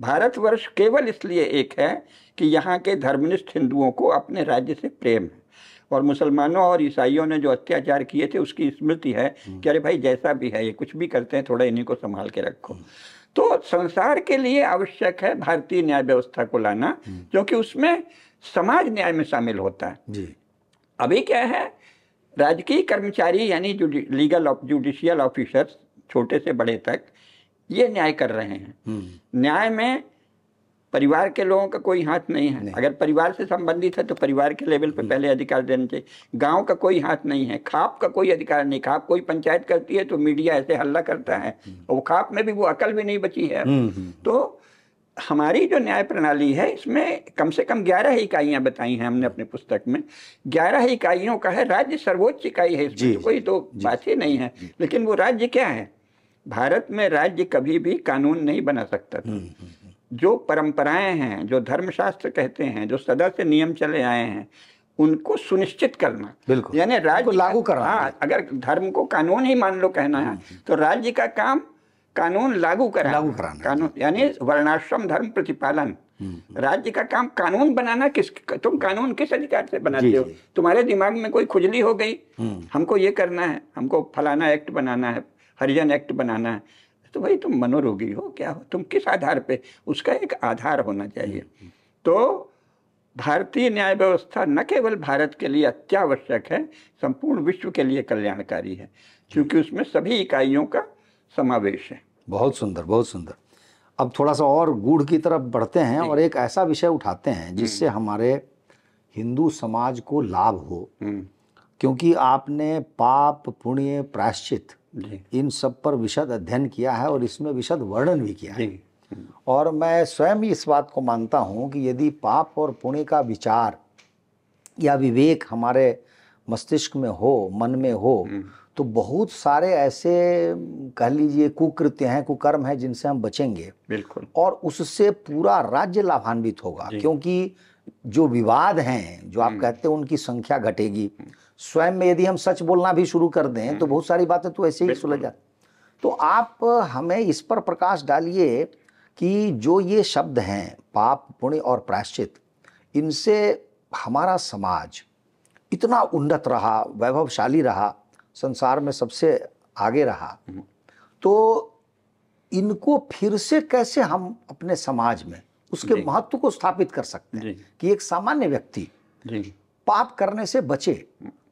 भारतवर्ष केवल इसलिए एक है कि यहाँ के धर्मनिष्ठ हिंदुओं को अपने राज्य से प्रेम है और मुसलमानों और ईसाइयों ने जो अत्याचार किए थे उसकी स्मृति है कि अरे भाई जैसा भी है ये कुछ भी करते हैं थोड़ा इन्हीं को संभाल के रखो तो संसार के लिए आवश्यक है भारतीय न्याय व्यवस्था को लाना क्योंकि उसमें समाज न्याय में शामिल होता है अभी क्या है राजकीय कर्मचारी यानी जो लीगल जुडिशियल ऑफिसर्स छोटे से बड़े तक ये न्याय कर रहे हैं हम्म। न्याय में परिवार के लोगों का कोई हाथ नहीं है नहीं। अगर परिवार से संबंधित है तो परिवार के लेवल पर हम्म। पहले अधिकार देने चाहिए गांव का कोई हाथ नहीं है खाप का कोई अधिकार नहीं खाप कोई पंचायत करती है तो मीडिया ऐसे हल्ला करता है हम्म। और वो खाप में भी वो अकल भी नहीं बची है तो हमारी जो न्याय प्रणाली है इसमें कम से कम ग्यारह इकाइयां बताई हैं हमने अपने पुस्तक में ग्यारह इकाइयों का है राज्य सर्वोच्च इकाई है इसमें तो कोई तो बात ही नहीं है लेकिन वो राज्य क्या है भारत में राज्य कभी भी कानून नहीं बना सकता था हम्म, हम्म, हम्म। जो परंपराएं हैं जो धर्मशास्त्र कहते हैं जो सदा से नियम चले आए हैं उनको सुनिश्चित करना बिल्कुल यानी राज्य को लागू करना हाँ अगर धर्म को कानून ही मान लो कहना है तो राज्य का काम कानून लागू कराना लागू कराना कानून यानी वर्णाश्रम धर्म प्रतिपालन हम्म, हम्म। राज्य का काम कानून बनाना किस तुम कानून किस अधिकार से बनाते हो तुम्हारे दिमाग में कोई खुजली हो गई हम्म। हमको ये करना है हमको फलाना एक्ट बनाना है हरिजन एक्ट बनाना है तो भाई तुम मनोरोगी हो क्या हो तुम किस आधार पे उसका एक आधार होना चाहिए तो भारतीय न्याय व्यवस्था न केवल भारत के लिए अत्यावश्यक है संपूर्ण विश्व के लिए कल्याणकारी है क्योंकि उसमें सभी इकाइयों का समावेश है बहुत सुंदर बहुत सुंदर अब थोड़ा सा और गूढ़ की तरफ बढ़ते हैं और एक ऐसा विषय उठाते हैं जिससे हम्म। हमारे हिंदू समाज को लाभ हो हम्म। क्योंकि आपने पाप पुण्य प्रायश्चित इन सब पर विशद अध्ययन किया है और इसमें विशद वर्णन भी किया है हम्म। और मैं स्वयं इस बात को मानता हूँ कि यदि पाप और पुण्य का विचार या विवेक हमारे मस्तिष्क में हो मन में हो हम्म। तो बहुत सारे ऐसे कह लीजिए कुकृत्य हैं कुकर्म हैं जिनसे हम बचेंगे बिल्कुल और उससे पूरा राज्य लाभान्वित होगा क्योंकि जो विवाद हैं जो आप हम्म। कहते हैं उनकी संख्या घटेगी हम्म। स्वयं में यदि हम सच बोलना भी शुरू कर दें तो बहुत सारी बातें तो ऐसे ही सुलझ जाती तो आप हमें इस पर प्रकाश डालिए कि जो ये शब्द हैं पाप पुण्य और प्रायश्चित इनसे हमारा समाज इतना उन्नत रहा वैभवशाली रहा संसार में सबसे आगे रहा तो इनको फिर से कैसे हम अपने समाज में उसके महत्व को स्थापित कर सकते हैं कि एक सामान्य व्यक्ति पाप करने से बचे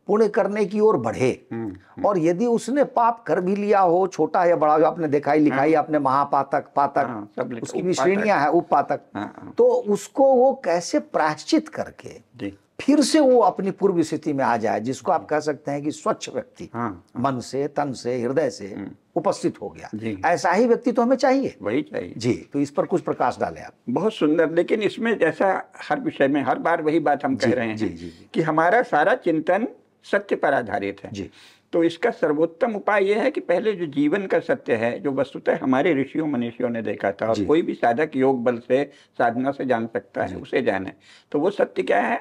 पुण्य करने की ओर बढ़े हम्म। और यदि उसने पाप कर भी लिया हो छोटा या बड़ा जो आपने दिखाई लिखाई हाँ। आपने महापातक पातक हाँ, उसकी भी श्रेणियां है उप पातक हाँ, तो उसको वो कैसे प्राश्चित करके फिर से वो अपनी पूर्व स्थिति में आ जाए जिसको आप कह सकते हैं कि स्वच्छ व्यक्ति हाँ, मन से तन से हृदय से हम्म। उपस्थित हो गया ऐसा ही व्यक्ति तो हमें चाहिए वही चाहिए जी तो इस पर कुछ प्रकाश डाले आप बहुत सुंदर लेकिन इसमें जैसा हर विषय में हर बार वही बात हम कह रहे हैं जी, जी, जी, कि हमारा सारा चिंतन सत्य पर आधारित है जी तो इसका सर्वोत्तम उपाय यह है कि पहले जो जीवन का सत्य है जो वस्तुतः हमारे ऋषियों मनीषियों ने देखा था और कोई भी साधक योग बल से साधना से जान सकता है उसे जाने तो वो सत्य क्या है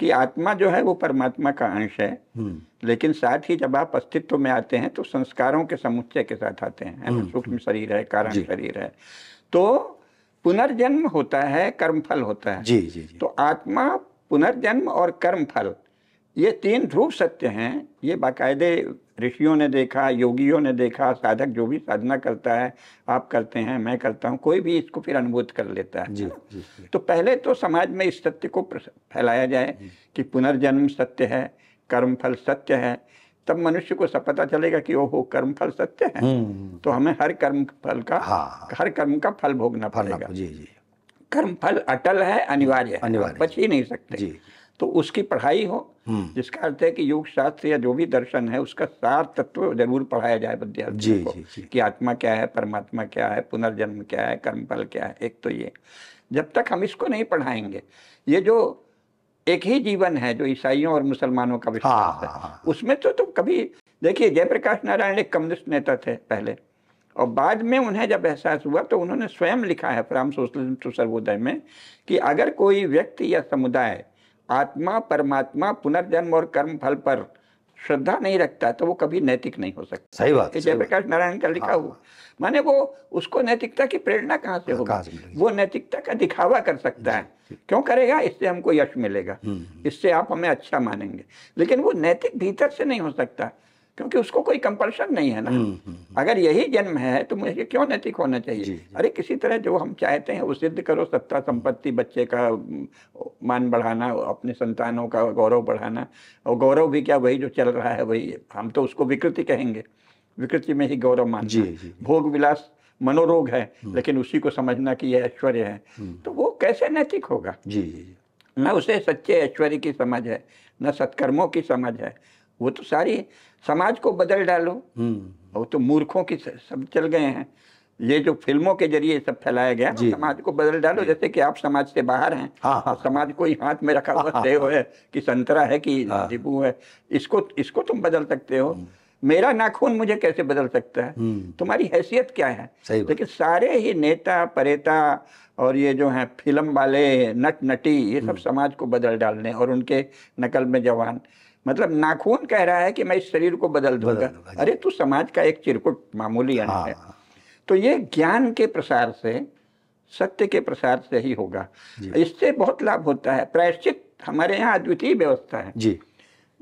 कि आत्मा जो है वो परमात्मा का अंश है हम्म। लेकिन साथ ही जब आप अस्तित्व में आते हैं तो संस्कारों के समुच्चय के साथ आते हैं हम्म, हम्म। सूक्ष्म शरीर है कारण शरीर है तो पुनर्जन्म होता है कर्मफल होता है जी जी, जी। तो आत्मा पुनर्जन्म और कर्मफल ये तीन ध्रुव सत्य हैं ये बाकायदे ऋषियों ने देखा योगियों ने देखा साधक जो भी साधना करता है आप करते हैं मैं करता हूं कोई भी इसको फिर अनुभूत कर लेता है जी, जी, जी। तो पहले तो समाज में इस सत्य को फैलाया जाए कि पुनर्जन्म सत्य है कर्म फल सत्य है तब मनुष्य को सब पता चलेगा कि ओहो कर्म फल सत्य है हम्म, हम्म। तो हमें हर कर्म फल का हाँ, हाँ। हर कर्म का फल भोगना पड़ेगा जी जी कर्म फल अटल है अनिवार्य अनिवार्य बच ही नहीं सकते तो उसकी पढ़ाई हो हम्म। जिसका अर्थ है कि योग शास्त्र या जो भी दर्शन है उसका सार तत्व जरूर पढ़ाया जाए विद्यार्थी को जी, जी. कि आत्मा क्या है परमात्मा क्या है पुनर्जन्म क्या है कर्मफल क्या है एक तो ये जब तक हम इसको नहीं पढ़ाएंगे ये जो एक ही जीवन है जो ईसाइयों और मुसलमानों का विश्वास हाँ, है हाँ, हाँ, हाँ। उसमें तो तुम कभी देखिए जयप्रकाश नारायण एक कम्युनिस्ट नेता थे पहले और बाद में उन्हें जब एहसास हुआ तो उन्होंने स्वयं लिखा है फ्राम सोशलिज्म टू सर्वोदय में कि अगर कोई व्यक्ति या समुदाय आत्मा परमात्मा पुनर्जन्म और कर्म फल पर श्रद्धा नहीं रखता तो वो कभी नैतिक नहीं हो सकता सही बात जयप्रकाश नारायण का लिखा हाँ। हुआ माने वो उसको नैतिकता की प्रेरणा कहाँ से होगा वो नैतिकता का दिखावा कर सकता है क्यों करेगा इससे हमको यश मिलेगा हम्म। इससे आप हमें अच्छा मानेंगे लेकिन वो नैतिक भीतर से नहीं हो सकता क्योंकि उसको कोई कंपल्शन नहीं है ना हम्म, हम्म, हम्म। अगर यही जन्म है तो मुझे क्यों नैतिक होना चाहिए जी, जी। अरे किसी तरह जो हम चाहते हैं वो सिद्ध करो सत्ता संपत्ति बच्चे का मान बढ़ाना अपने संतानों का गौरव बढ़ाना और गौरव भी क्या वही जो चल रहा है वही हम तो उसको विकृति कहेंगे विकृति में ही गौरव मान भोग विलास मनोरोग है लेकिन उसी को समझना कि यह ऐश्वर्य है तो वो कैसे नैतिक होगा जी जी न उसे सच्चे ऐश्वर्य की समझ है न सत्कर्मों की समझ है वो तो सारी समाज को बदल डालो हम्म। वो तो मूर्खों की सब चल गए हैं ये जो फिल्मों के जरिए सब फैलाया गया समाज को बदल डालो जैसे कि आप समाज से बाहर हैं हाँ, हाँ। समाज को ही हाथ में रखा हुआ सेव हाँ, हाँ। है कि संतरा है कि नींबू है इसको इसको तुम बदल सकते हो हम्म। मेरा नाखून मुझे कैसे बदल सकता है हम्म। तुम्हारी हैसियत क्या है लेकिन सारे ही नेता परेता और ये जो है फिल्म वाले नट नटी ये सब समाज को बदल डालने और उनके नकल में जवान मतलब नाखून कह रहा है कि मैं इस शरीर को बदल दूंगा अरे तू समाज का एक चिरकुट मामूली हाँ। है तो ये ज्ञान के प्रसार से सत्य के प्रसार से ही होगा इससे बहुत लाभ होता है प्रायश्चित हमारे यहाँ अद्वितीय व्यवस्था है जी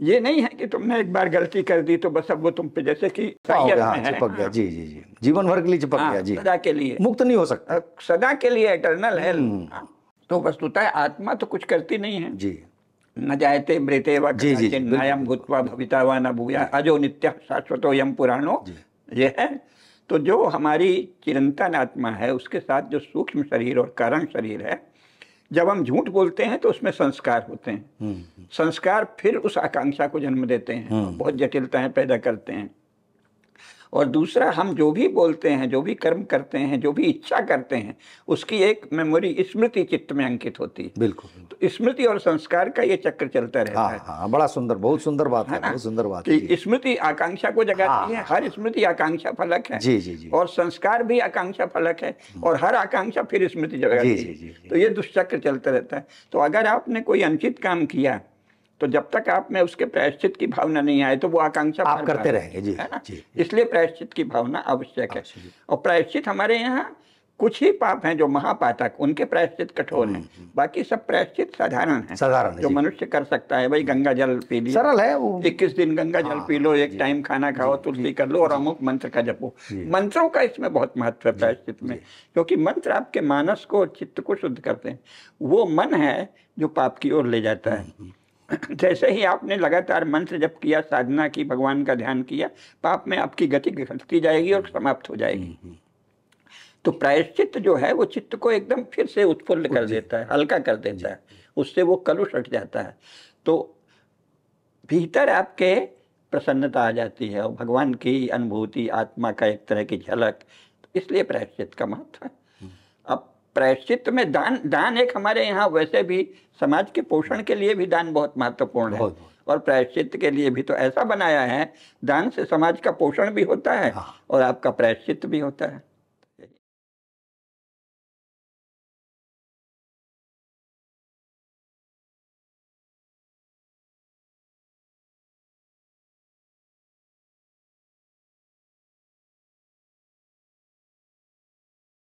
ये नहीं है कि तुमने एक बार गलती कर दी तो बस अब वो तुम पे जैसे कि हाँ, चिपक गया हाँ। जी जी जी जीवन भर के लिए चिपक हाँ, गया जी सदा के लिए मुक्त नहीं हो सकता सदा के लिए एटर्नल है हम्म। तो वस्तुता आत्मा तो कुछ करती नहीं है जी न जायते मृत वयम भूतवा भविता न भूया अजो नित्य शाश्वतो यम पुराणो ये है तो जो हमारी चिरंतन आत्मा है उसके साथ जो सूक्ष्म शरीर और कारण शरीर है जब हम झूठ बोलते हैं तो उसमें संस्कार होते हैं हम्म, हम्म। संस्कार फिर उस आकांक्षा को जन्म देते हैं हम्म। बहुत जटिलताएं पैदा करते हैं और दूसरा हम जो भी बोलते हैं जो भी कर्म करते हैं जो भी इच्छा करते हैं उसकी एक मेमोरी स्मृति चित्त में अंकित होती है बिल्कुल तो स्मृति और संस्कार का ये चक्र चलता रहता हाँ, है हाँ, हाँ बड़ा सुंदर बहुत सुंदर बात है, बहुत सुंदर बात है स्मृति आकांक्षा को जगाती हाँ, है हाँ। हर स्मृति आकांक्षा फलक है जी जी जी और संस्कार भी आकांक्षा फलक है और हर आकांक्षा फिर स्मृति जगाती है तो ये दुष्चक्र चलता रहता है तो अगर आपने कोई अनुचित काम किया तो जब तक आप में उसके प्रायश्चित की भावना नहीं आए तो वो आकांक्षा आप करते रहेंगे जी है ना जी, जी। इसलिए प्रायश्चित की भावना आवश्यक है और प्रायश्चित हमारे यहाँ कुछ ही पाप हैं जो महापातक उनके प्रायश्चित कठोर हैं हम्म, हम्म। बाकी सब प्रायश्चित साधारण हैं साधारण जो मनुष्य कर सकता है भाई गंगा जल पी लिया सरल है वो इक्कीस दिन गंगा जल पी लो हाँ, एक टाइम खाना खाओ तुलसी कर लो और अमुक मंत्र का जपो मंत्रों का इसमें बहुत महत्व है प्रायश्चित में क्योंकि मंत्र आपके मानस को चित्त को शुद्ध करते हैं वो मन है जो पाप की ओर ले जाता है हम्म, जैसे ही आपने लगातार मंत्र जप किया साधना की भगवान का ध्यान किया पाप में आपकी गति घटती जाएगी और समाप्त हो जाएगी हम्म, हम्म। तो प्रायश्चित जो है वो चित्त को एकदम फिर से उत्फुल्ल कर देता है हल्का कर देता है उससे वो कलुष हट जाता है तो भीतर आपके प्रसन्नता आ जाती है और भगवान की अनुभूति आत्मा का एक तरह की झलक तो इसलिए प्रायश्चित का महत्व है प्रायश्चित में दान दान एक हमारे यहाँ वैसे भी समाज के पोषण के लिए भी दान बहुत महत्वपूर्ण है और प्रायश्चित के लिए भी तो ऐसा बनाया है दान से समाज का पोषण भी होता है हाँ। और आपका प्रायश्चित भी होता है